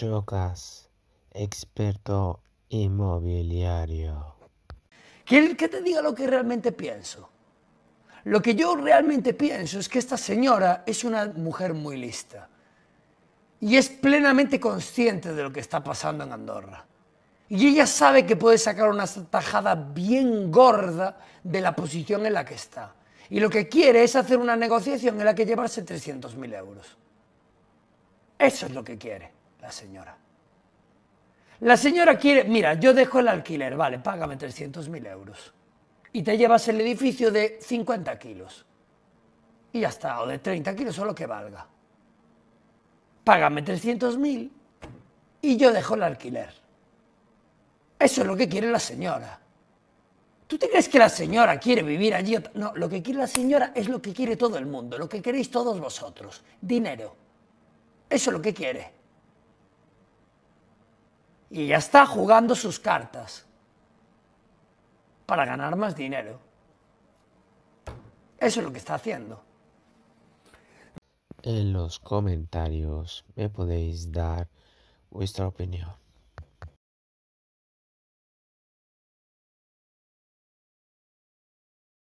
Chocas, experto inmobiliario. ¿Quieres que te diga lo que realmente pienso? Lo que yo realmente pienso es que esta señora es una mujer muy lista y es plenamente consciente de lo que está pasando en Andorra. Y ella sabe que puede sacar una tajada bien gorda de la posición en la que está. Y lo que quiere es hacer una negociación en la que llevarse 300.000 euros. Eso es lo que quiere. La señora. La señora quiere, mira, yo dejo el alquiler, vale, págame 300.000 euros. Y te llevas el edificio de 50 kilos. Y ya está, o de 30 kilos o lo que valga. Págame 300.000 y yo dejo el alquiler. Eso es lo que quiere la señora. ¿Tú te crees que la señora quiere vivir allí? No, lo que quiere la señora es lo que quiere todo el mundo, lo que queréis todos vosotros, dinero. Eso es lo que quiere y ya está jugando sus cartas para ganar más dinero. Eso es lo que está haciendo. En los comentarios me podéis dar vuestra opinión.